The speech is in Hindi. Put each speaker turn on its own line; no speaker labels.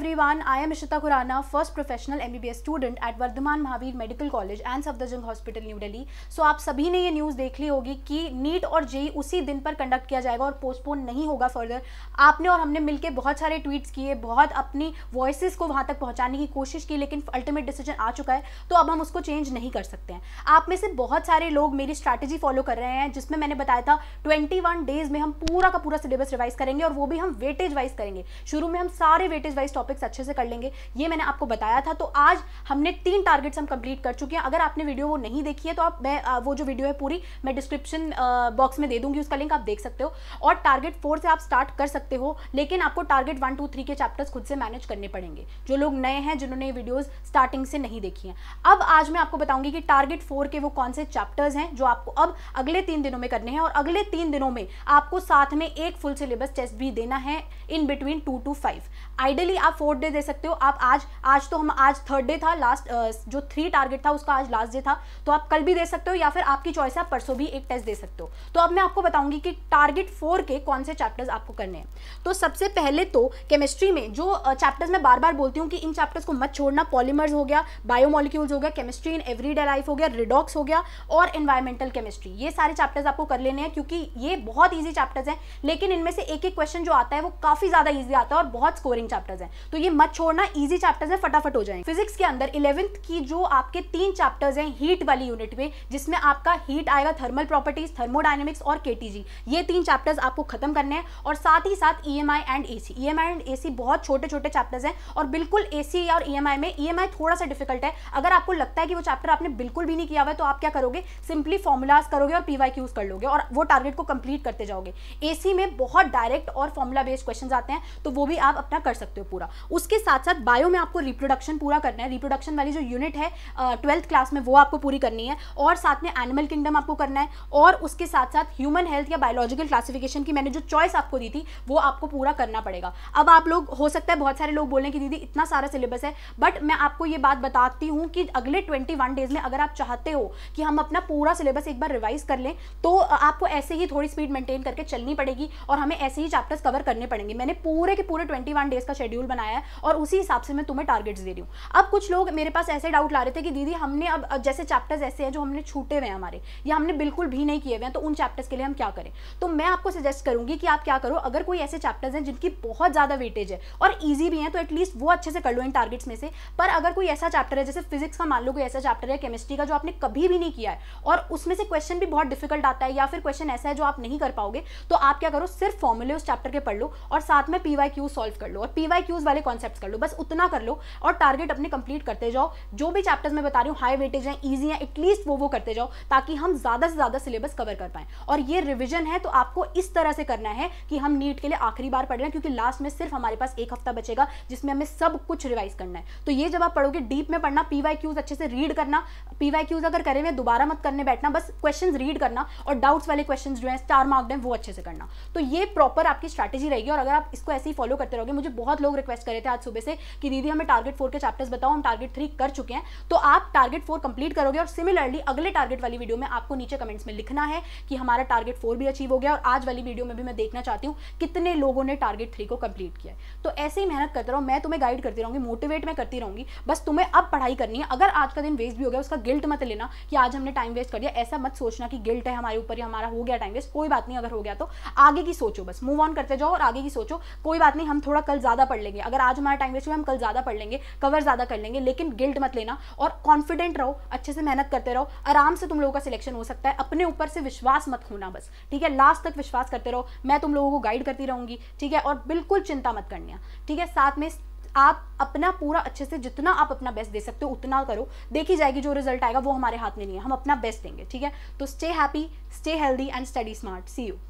everyone. I am Ishita Khurana, first professional MBBS student at Vardhman Mahavir medical college and Safdarjung hospital new Delhi. So आप सभी ने ये न्यूज़ देख ली होगी कि नीट और जेई e उसी दिन पर कंडक्ट किया जाएगा और पोस्टपोन नहीं होगा फर्दर आपने और हमने मिलकर बहुत सारे ट्वीट्स किए बहुत अपनी वॉइस को वहाँ तक पहुँचाने की कोशिश की लेकिन अल्टीमेट डिसीजन आ चुका है तो अब हम उसको चेंज नहीं कर सकते हैं आप में से बहुत सारे लोग मेरी स्ट्रैटेजी फॉलो कर रहे हैं जिसमें मैंने बताया था ट्वेंटी डेज में हम पूरा का पूरा सिलेबस रिवाइज करेंगे और वो भी हम वेटेज वाइज करेंगे शुरू में हम सारे वेटेज वाइज टॉपिक टॉपिक्स अच्छे से कर लेंगे ये मैंने आपको बताया था तो आज हमने तीन टारगेट्स हम कंप्लीट कर चुके हैं अगर आपने वीडियो वो नहीं देखी है तो आप मैं वो जो वीडियो है पूरी मैं डिस्क्रिप्शन बॉक्स में दे दूंगी उसका लिंक आप देख सकते हो और टारगेट फोर से आप स्टार्ट कर सकते हो लेकिन आपको टारगेट वन टू थ्री के चैप्टर्स खुद से मैनेज करने पड़ेंगे जो लोग नए हैं जिन्होंने वीडियोज़ स्टार्टिंग से नहीं देखी हैं अब आज मैं आपको बताऊंगी कि टारगेट फोर के वो कौन से चैप्टर्स हैं जो आपको अब अगले तीन दिनों में करने हैं और अगले तीन दिनों में आपको साथ में एक फुल सिलेबस टेस्ट भी देना है in between two to five ideally आप फोर्थ डे दे सकते हो आप आज आज तो हम आज थर्ड डे था लास्ट जो थ्री टारगेट था उसका आज लास्ट डे था तो आप कल भी दे सकते हो या फिर आपकी चॉइस है आप परसों भी एक टेस्ट दे सकते हो तो अब मैं आपको बताऊंगी कि टारगेट फोर के कौन से चैप्टर्स आपको करने हैं तो सबसे पहले तो केमिस्ट्री में जो चैप्टर्स मैं बार बार बोलती हूँ कि इन चैप्टर्स को मत छोड़ना पॉलीमर्स हो गया बायोमोलिक्यूल्स हो गया केमिस्ट्री इन एवरी लाइफ हो गया रिडॉक्स हो गया और इन्वायरमेंटल केमिस्ट्री ये सारे चैप्टर्स आपको कर लेने हैं क्योंकि ये बहुत ईजी चैप्टर्स हैं लेकिन इनमें से एक एक क्वेश्चन जो आता है वो काफ़ी ज़्यादा ईजी आता है और बहुत स्कोरिंग चैप्टर्स हैं तो ये मत छोड़ना ईजी चैप्टर्स है फटाफट हो जाएंगे फिजिक्स के अंदर इलेवंथ की जो आपके तीन चैप्टर्स हैं हीट वाली यूनिट में जिसमें आपका हीट आएगा थर्मल प्रॉपर्टीज थर्मोडाइनमिक्स और के ये तीन चैप्टर्स आपको खत्म करने हैं और साथ ही साथ E and A C and ए बहुत छोटे छोटे चैप्टर्स हैं और बिल्कुल ए और ई e में ई e थोड़ा सा डिफिकल्ट है अगर आपको लगता है कि वो चैप्टर आपने बिल्कुल भी नहीं किया हुआ है तो आप क्या करोगे सिंपली फॉर्मुलाज करोगे और पी कर लोगे और वो टारगेट को कंप्लीट करते जाओगे ए में बहुत डायरेक्ट और फॉर्मुला बेस्ड क्वेश्चन आते हैं तो वो भी आप अपना कर सकते हो पूरा उसके साथ साथ बायो में आपको रिप्रोडक्शन पूरा करना है रिप्रोडक्शन वाली जो यूनिट है ट्वेल्थ क्लास में वो आपको पूरी करनी है और साथ में एनिमल किंगडम आपको करना है और उसके साथ साथ ह्यूमन हेल्थ या बायोलॉजिकल क्लासिफिकेशन की मैंने जो चॉइस आपको दी थी वो आपको पूरा करना पड़ेगा अब आप लोग हो सकता है बहुत सारे लोग बोलने कि दीदी इतना सारा सिलेबस है बट मैं आपको ये बात बताती हूँ कि अगले ट्वेंटी डेज में अगर आप चाहते हो कि हम अपना पूरा सिलेबस एक बार रिवाइज कर लें तो आपको ऐसे ही थोड़ी स्पीड मेंटेन करके चलनी पड़ेगी और हमें ऐसे ही चैप्टर्स कवर करने पड़ेंगे मैंने पूरे के पूरे ट्वेंटी डेज का शेड्यूल बनाया बनाया है और उसी हिसाब से मैं तुम्हें टारगेट्स दे रही हूँ अब कुछ लोग मेरे पास ऐसे डाउट ला रहे थे कि दीदी हमने अब जैसे चैप्टर्स ऐसे हैं जो हमने छूटे हुए हैं हमारे या हमने बिल्कुल भी नहीं किए हुए हैं तो उन चैप्टर्स के लिए हम क्या करें तो मैं आपको सजेस्ट करूंगी कि आप क्या करो अगर कोई ऐसे चैप्टर्स हैं जिनकी बहुत ज़्यादा वेटेज है और ईजी भी हैं तो एटलीस्ट वो अच्छे से कर लो इन टारगेट्स में से पर अगर कोई ऐसा चैप्टर है जैसे फिजिक्स का मान लो कोई ऐसा चैप्टर है केमिस्ट्री का जो आपने कभी भी नहीं किया है और उसमें से क्वेश्चन भी बहुत डिफिकल्ट आता है या फिर क्वेश्चन ऐसा है जो आप नहीं कर पाओगे तो आप क्या करो सिर्फ फॉर्मूले उस चैप्टर के पढ़ लो और साथ में पीवाई क्यू सॉल्व कर लो और पीवाई क्यूज वाले सारे कॉन्सेप्ट कर लो बस उतना कर लो और टारगेट अपने कंप्लीट करते जाओ जो भी चैप्टर्स मैं बता रही हूँ हाई वेटेज हैं ईजी हैं एटलीस्ट वो वो करते जाओ ताकि हम ज़्यादा से ज़्यादा सिलेबस कवर कर पाएँ और ये रिविजन है तो आपको इस तरह से करना है कि हम नीट के लिए आखिरी बार पढ़ रहे हैं क्योंकि लास्ट में सिर्फ हमारे पास एक हफ्ता बचेगा जिसमें हमें सब कुछ रिवाइज करना है तो ये जब आप पढ़ोगे डीप में पढ़ना पी अच्छे से रीड करना पी अगर करें हुए दोबारा मत करने बैठना बस क्वेश्चन रीड करना और डाउट्स वाले क्वेश्चन जो है स्टार मार्क्ड हैं वो अच्छे से करना तो ये प्रॉपर आपकी स्ट्रैटेजी रहेगी और अगर आप इसको ऐसे ही फॉलो करते रहोगे मुझे बहुत लोग रिक्वेस्ट कर रहे थे आज सुबह से कि दीदी हमें टारगेट फोर के चैप्टर्स बताओ हम टारगेट थ्री कर चुके हैं तो आप टारगेट फोर कंप्लीट करोगे और सिमिलरली अगले टारगेट वाली वीडियो में आपको नीचे कमेंट्स में लिखना है कि हमारा टारगेट फोर भी अचीव हो गया और आज वाली वीडियो में भी मैं देखना चाहती हूँ कितने लोगों ने टारगेट थ्री को कंप्लीट किया है तो ऐसे ही मेहनत करते रहो मैं तुम्हें गाइड करती रहूंगी मोटिवेट मैं करती रहूंगी बस तुम्हें अब पढ़ाई करनी है अगर आज का दिन वेस्ट भी हो गया उसका गिल्ट मत लेना कि आज हमने टाइम वेस्ट कर दिया ऐसा मत सोचना कि गिल्ट है हमारे ऊपर या हमारा हो गया टाइम वेस्ट कोई बात नहीं अगर हो गया तो आगे की सोचो बस मूव ऑन करते जाओ और आगे की सोचो कोई बात नहीं हम थोड़ा कल ज़्यादा पढ़ लेंगे अगर आज हमारा टाइम वेस्ट हुआ हम कल ज़्यादा पढ़ लेंगे कवर ज़्यादा कर लेंगे लेकिन गिल्ट मत लेना और कॉन्फिडेंट रहो अच्छे से मेहनत करते रहो आराम से तुम लोगों का सिलेक्शन हो सकता है अपने ऊपर से विश्वास मत खोना बस ठीक है लास्ट तक विश्वास करते रहो मैं तुम लोगों को गाइड करती रहूँगी ठीक है और बिल्कुल चिंता मत करनी ठीक है साथ में आप अपना पूरा अच्छे से जितना आप अपना बेस्ट दे सकते हो उतना करो देखी जाएगी जो रिजल्ट आएगा वो हमारे हाथ में नहीं है हम अपना बेस्ट देंगे ठीक है तो stay happy stay healthy and study smart see you